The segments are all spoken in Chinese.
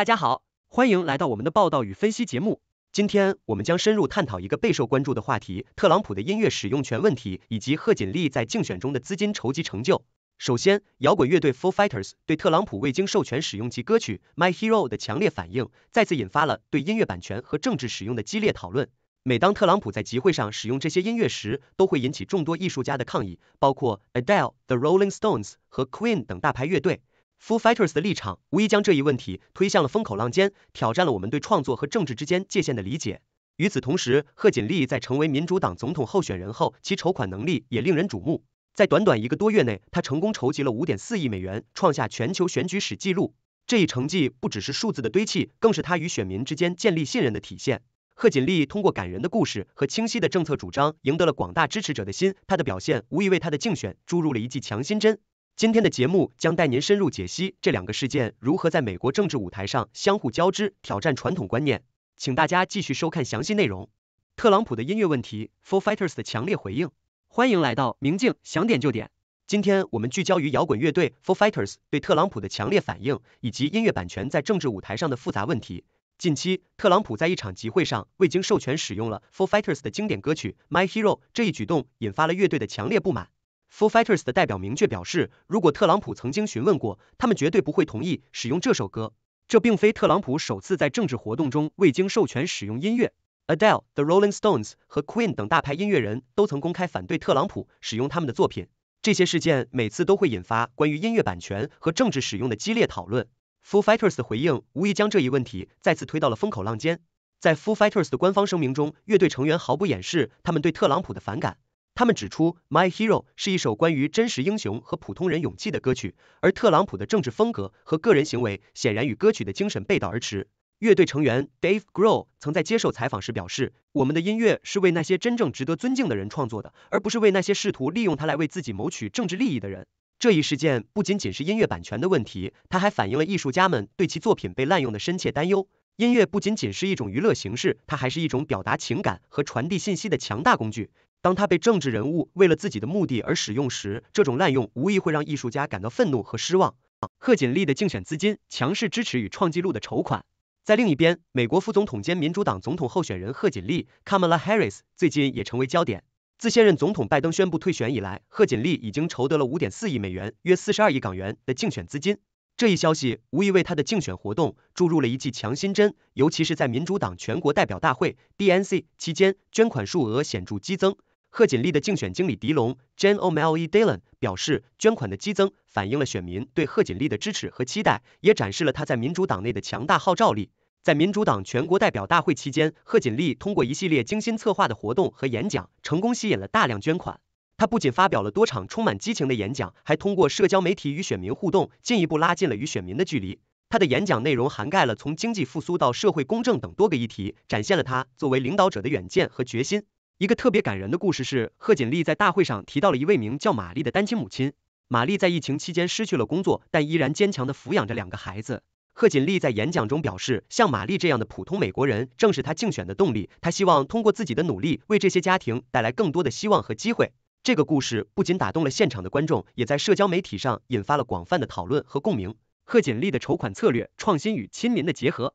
大家好，欢迎来到我们的报道与分析节目。今天我们将深入探讨一个备受关注的话题：特朗普的音乐使用权问题以及贺锦丽在竞选中的资金筹集成就。首先，摇滚乐队 Four Fighters 对特朗普未经授权使用其歌曲 My Hero 的强烈反应，再次引发了对音乐版权和政治使用的激烈讨论。每当特朗普在集会上使用这些音乐时，都会引起众多艺术家的抗议，包括 Adele、The Rolling Stones 和 Queen 等大牌乐队。Full Fighters 的立场无疑将这一问题推向了风口浪尖，挑战了我们对创作和政治之间界限的理解。与此同时，贺锦丽在成为民主党总统候选人后，其筹款能力也令人瞩目。在短短一个多月内，她成功筹集了五点四亿美元，创下全球选举史纪录。这一成绩不只是数字的堆砌，更是她与选民之间建立信任的体现。贺锦丽通过感人的故事和清晰的政策主张，赢得了广大支持者的心。她的表现无疑为她的竞选注入了一剂强心针。今天的节目将带您深入解析这两个事件如何在美国政治舞台上相互交织，挑战传统观念。请大家继续收看详细内容。特朗普的音乐问题，Four Fighters 的强烈回应。欢迎来到《明镜想点就点》，今天我们聚焦于摇滚乐队 Four Fighters 对特朗普的强烈反应，以及音乐版权在政治舞台上的复杂问题。近期，特朗普在一场集会上未经授权使用了 Four Fighters 的经典歌曲《My Hero》，这一举动引发了乐队的强烈不满。Full Fighters 的代表明确表示，如果特朗普曾经询问过，他们绝对不会同意使用这首歌。这并非特朗普首次在政治活动中未经授权使用音乐。Adele、The Rolling Stones 和 Queen 等大牌音乐人都曾公开反对特朗普使用他们的作品。这些事件每次都会引发关于音乐版权和政治使用的激烈讨论。Full Fighters 的回应无疑将这一问题再次推到了风口浪尖。在 Full Fighters 的官方声明中，乐队成员毫不掩饰他们对特朗普的反感。他们指出，《My Hero》是一首关于真实英雄和普通人勇气的歌曲，而特朗普的政治风格和个人行为显然与歌曲的精神背道而驰。乐队成员 Dave Grohl 曾在接受采访时表示：“我们的音乐是为那些真正值得尊敬的人创作的，而不是为那些试图利用它来为自己谋取政治利益的人。”这一事件不仅仅是音乐版权的问题，它还反映了艺术家们对其作品被滥用的深切担忧。音乐不仅仅是一种娱乐形式，它还是一种表达情感和传递信息的强大工具。当他被政治人物为了自己的目的而使用时，这种滥用无疑会让艺术家感到愤怒和失望。贺锦丽的竞选资金强势支持与创纪录的筹款。在另一边，美国副总统兼民主党总统候选人贺锦丽 （Kamala Harris） 最近也成为焦点。自现任总统拜登宣布退选以来，贺锦丽已经筹得了五点四亿美元（约四十二亿港元）的竞选资金。这一消息无疑为她的竞选活动注入了一剂强心针，尤其是在民主党全国代表大会 （DNC） 期间，捐款数额显著激增。贺锦丽的竞选经理狄龙 （Jan o m a l l e y d y l a n 表示，捐款的激增反映了选民对贺锦丽的支持和期待，也展示了她在民主党内的强大号召力。在民主党全国代表大会期间，贺锦丽通过一系列精心策划的活动和演讲，成功吸引了大量捐款。他不仅发表了多场充满激情的演讲，还通过社交媒体与选民互动，进一步拉近了与选民的距离。他的演讲内容涵盖了从经济复苏到社会公正等多个议题，展现了他作为领导者的远见和决心。一个特别感人的故事是，贺锦丽在大会上提到了一位名叫玛丽的单亲母亲。玛丽在疫情期间失去了工作，但依然坚强的抚养着两个孩子。贺锦丽在演讲中表示，像玛丽这样的普通美国人正是她竞选的动力。她希望通过自己的努力，为这些家庭带来更多的希望和机会。这个故事不仅打动了现场的观众，也在社交媒体上引发了广泛的讨论和共鸣。贺锦丽的筹款策略创新与亲民的结合。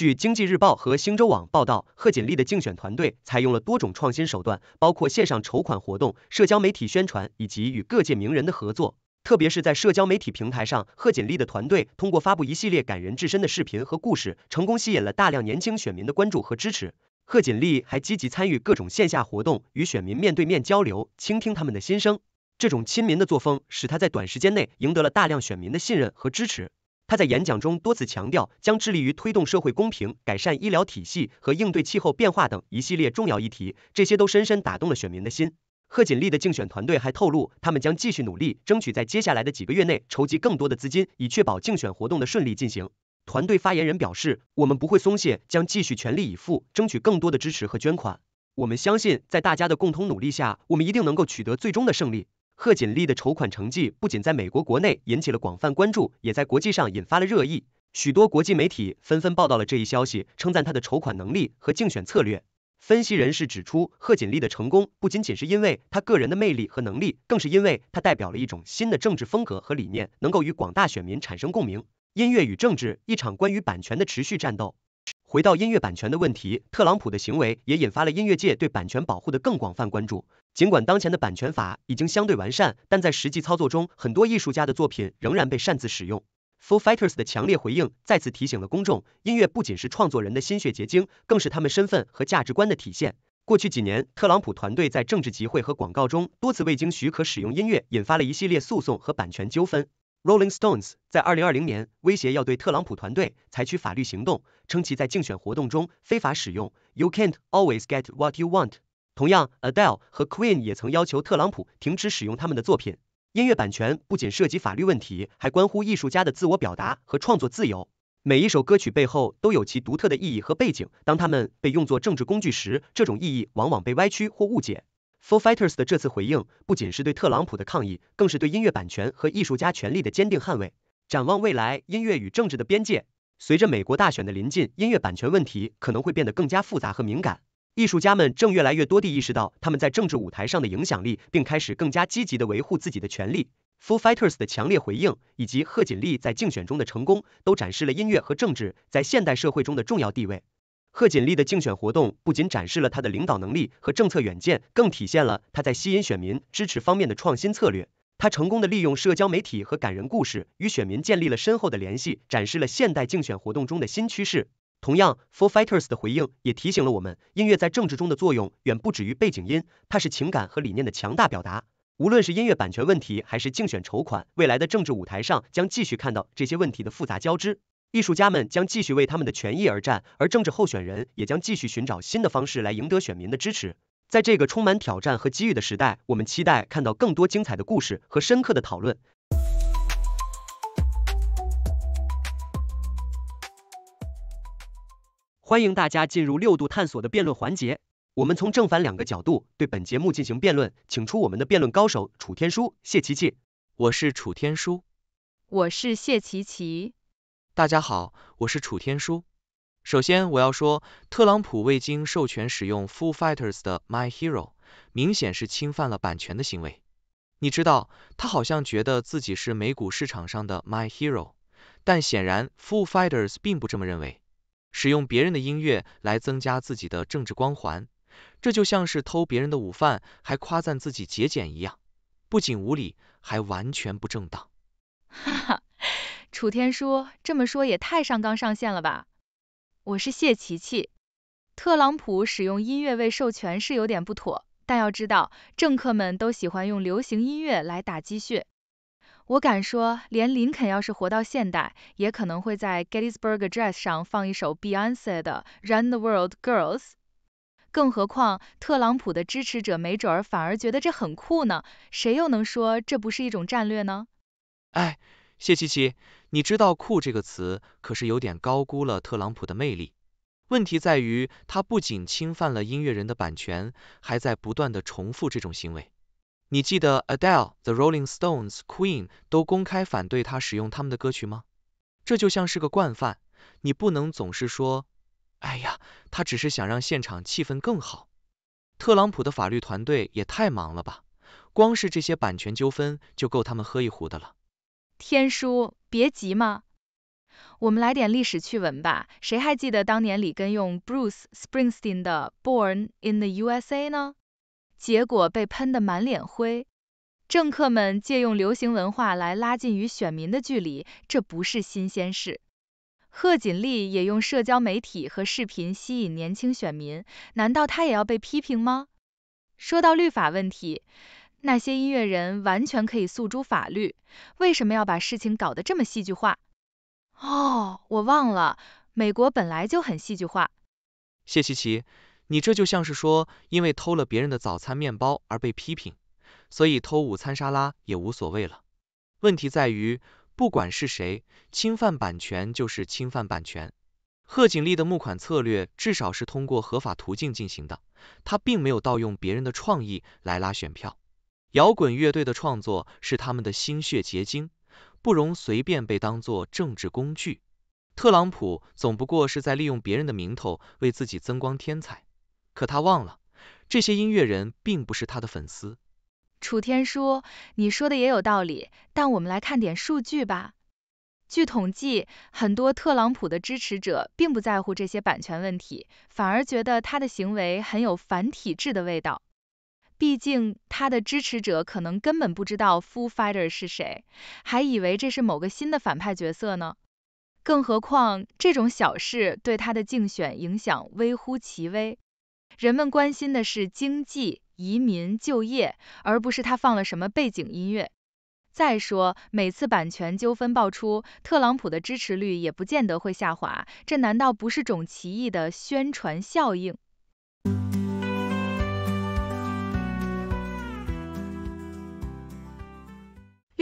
据经济日报和星洲网报道，贺锦丽的竞选团队采用了多种创新手段，包括线上筹款活动、社交媒体宣传以及与各界名人的合作。特别是在社交媒体平台上，贺锦丽的团队通过发布一系列感人至深的视频和故事，成功吸引了大量年轻选民的关注和支持。贺锦丽还积极参与各种线下活动，与选民面对面交流，倾听他们的心声。这种亲民的作风使他在短时间内赢得了大量选民的信任和支持。他在演讲中多次强调，将致力于推动社会公平、改善医疗体系和应对气候变化等一系列重要议题，这些都深深打动了选民的心。贺锦丽的竞选团队还透露，他们将继续努力，争取在接下来的几个月内筹集更多的资金，以确保竞选活动的顺利进行。团队发言人表示：“我们不会松懈，将继续全力以赴，争取更多的支持和捐款。我们相信，在大家的共同努力下，我们一定能够取得最终的胜利。”贺锦丽的筹款成绩不仅在美国国内引起了广泛关注，也在国际上引发了热议。许多国际媒体纷纷报道了这一消息，称赞她的筹款能力和竞选策略。分析人士指出，贺锦丽的成功不仅仅是因为她个人的魅力和能力，更是因为她代表了一种新的政治风格和理念，能够与广大选民产生共鸣。音乐与政治：一场关于版权的持续战斗。回到音乐版权的问题，特朗普的行为也引发了音乐界对版权保护的更广泛关注。尽管当前的版权法已经相对完善，但在实际操作中，很多艺术家的作品仍然被擅自使用。f o u l Fighters 的强烈回应再次提醒了公众，音乐不仅是创作人的心血结晶，更是他们身份和价值观的体现。过去几年，特朗普团队在政治集会和广告中多次未经许可使用音乐，引发了一系列诉讼和版权纠纷。Rolling Stones 在二零二零年威胁要对特朗普团队采取法律行动，称其在竞选活动中非法使用 "You can't always get what you want"。同样，Adele 和 Queen 也曾要求特朗普停止使用他们的作品。音乐版权不仅涉及法律问题，还关乎艺术家的自我表达和创作自由。每一首歌曲背后都有其独特的意义和背景，当它们被用作政治工具时，这种意义往往被歪曲或误解。Four Fighters 的这次回应不仅是对特朗普的抗议，更是对音乐版权和艺术家权利的坚定捍卫。展望未来，音乐与政治的边界随着美国大选的临近，音乐版权问题可能会变得更加复杂和敏感。艺术家们正越来越多地意识到他们在政治舞台上的影响力，并开始更加积极地维护自己的权利。Four Fighters 的强烈回应以及贺锦丽在竞选中的成功，都展示了音乐和政治在现代社会中的重要地位。贺锦丽的竞选活动不仅展示了她的领导能力和政策远见，更体现了她在吸引选民支持方面的创新策略。她成功的利用社交媒体和感人故事，与选民建立了深厚的联系，展示了现代竞选活动中的新趋势。同样，Four Fighters 的回应也提醒了我们，音乐在政治中的作用远不止于背景音，它是情感和理念的强大表达。无论是音乐版权问题还是竞选筹款，未来的政治舞台上将继续看到这些问题的复杂交织。艺术家们将继续为他们的权益而战，而政治候选人也将继续寻找新的方式来赢得选民的支持。在这个充满挑战和机遇的时代，我们期待看到更多精彩的故事和深刻的讨论。欢迎大家进入六度探索的辩论环节，我们从正反两个角度对本节目进行辩论，请出我们的辩论高手楚天舒、谢琪琪。我是楚天舒，我是谢琪琪。大家好，我是楚天舒。首先我要说，特朗普未经授权使用 f o o Fighters 的 My Hero，明显是侵犯了版权的行为。你知道，他好像觉得自己是美股市场上的 My Hero，但显然 f o o Fighters 并不这么认为。使用别人的音乐来增加自己的政治光环，这就像是偷别人的午饭还夸赞自己节俭一样，不仅无理，还完全不正当。哈哈。楚天舒，这么说也太上纲上线了吧？我是谢琪琪。特朗普使用音乐未授权是有点不妥，但要知道，政客们都喜欢用流行音乐来打鸡血。我敢说，连林肯要是活到现代，也可能会在 Gettysburg Address 上放一首 Beyonce 的 Run the World, Girls。更何况，特朗普的支持者没准儿反而觉得这很酷呢。谁又能说这不是一种战略呢？哎。谢七七，你知道“酷”这个词，可是有点高估了特朗普的魅力。问题在于，他不仅侵犯了音乐人的版权，还在不断的重复这种行为。你记得 Adele、The Rolling Stones、Queen 都公开反对他使用他们的歌曲吗？这就像是个惯犯。你不能总是说，哎呀，他只是想让现场气氛更好。特朗普的法律团队也太忙了吧，光是这些版权纠纷就够他们喝一壶的了。天叔，别急嘛，我们来点历史趣闻吧。谁还记得当年里根用 Bruce Springsteen 的 Born in the USA 呢？结果被喷得满脸灰。政客们借用流行文化来拉近与选民的距离，这不是新鲜事。贺锦丽也用社交媒体和视频吸引年轻选民，难道她也要被批评吗？说到律法问题。那些音乐人完全可以诉诸法律，为什么要把事情搞得这么戏剧化？哦，我忘了，美国本来就很戏剧化。谢奇奇，你这就像是说，因为偷了别人的早餐面包而被批评，所以偷午餐沙拉也无所谓了。问题在于，不管是谁，侵犯版权就是侵犯版权。贺锦丽的募款策略至少是通过合法途径进行的，她并没有盗用别人的创意来拉选票。摇滚乐队的创作是他们的心血结晶，不容随便被当作政治工具。特朗普总不过是在利用别人的名头为自己增光添彩，可他忘了，这些音乐人并不是他的粉丝。楚天舒，你说的也有道理，但我们来看点数据吧。据统计，很多特朗普的支持者并不在乎这些版权问题，反而觉得他的行为很有反体制的味道。毕竟，他的支持者可能根本不知道 Full f h t e r 是谁，还以为这是某个新的反派角色呢。更何况，这种小事对他的竞选影响微乎其微。人们关心的是经济、移民、就业，而不是他放了什么背景音乐。再说，每次版权纠纷爆出，特朗普的支持率也不见得会下滑。这难道不是种奇异的宣传效应？